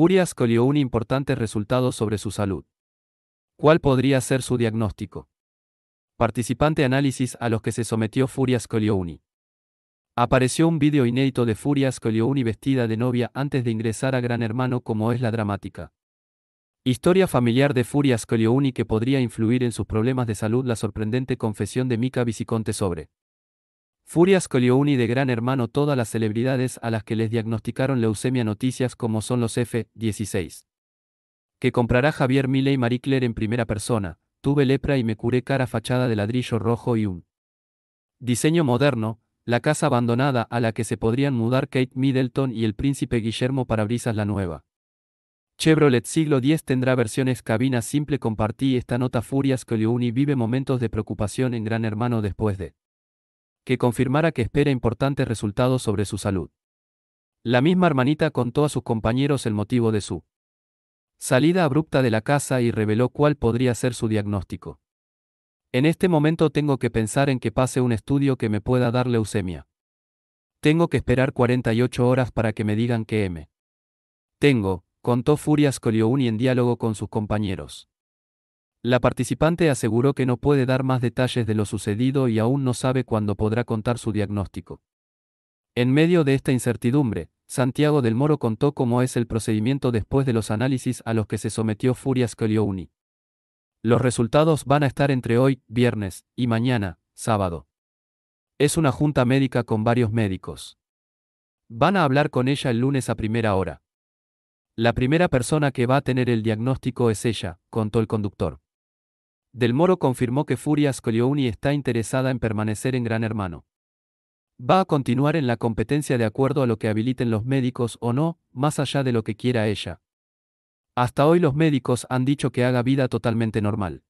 Furias colió un importante resultado sobre su salud. ¿Cuál podría ser su diagnóstico? Participante análisis a los que se sometió Furias Scoliouni. Apareció un vídeo inédito de Furias Scoliouni vestida de novia antes de ingresar a Gran Hermano como es la dramática. Historia familiar de Furias Scoliouni que podría influir en sus problemas de salud la sorprendente confesión de Mika Viciconte sobre Furias Scolioni de Gran Hermano todas las celebridades a las que les diagnosticaron leucemia noticias como son los F-16. Que comprará Javier Milei Maricler en primera persona, tuve lepra y me curé cara fachada de ladrillo rojo y un diseño moderno, la casa abandonada a la que se podrían mudar Kate Middleton y el príncipe Guillermo para brisas la nueva. Chevrolet siglo X tendrá versiones cabina simple compartí esta nota Furias Scolioni vive momentos de preocupación en Gran Hermano después de que confirmara que espera importantes resultados sobre su salud. La misma hermanita contó a sus compañeros el motivo de su salida abrupta de la casa y reveló cuál podría ser su diagnóstico. En este momento tengo que pensar en que pase un estudio que me pueda dar leucemia. Tengo que esperar 48 horas para que me digan que M. Tengo, contó Furias Coliouni en diálogo con sus compañeros. La participante aseguró que no puede dar más detalles de lo sucedido y aún no sabe cuándo podrá contar su diagnóstico. En medio de esta incertidumbre, Santiago del Moro contó cómo es el procedimiento después de los análisis a los que se sometió Furia Scoliouni. Los resultados van a estar entre hoy, viernes, y mañana, sábado. Es una junta médica con varios médicos. Van a hablar con ella el lunes a primera hora. La primera persona que va a tener el diagnóstico es ella, contó el conductor. Del Moro confirmó que Furia Scoliouni está interesada en permanecer en Gran Hermano. Va a continuar en la competencia de acuerdo a lo que habiliten los médicos o no, más allá de lo que quiera ella. Hasta hoy los médicos han dicho que haga vida totalmente normal.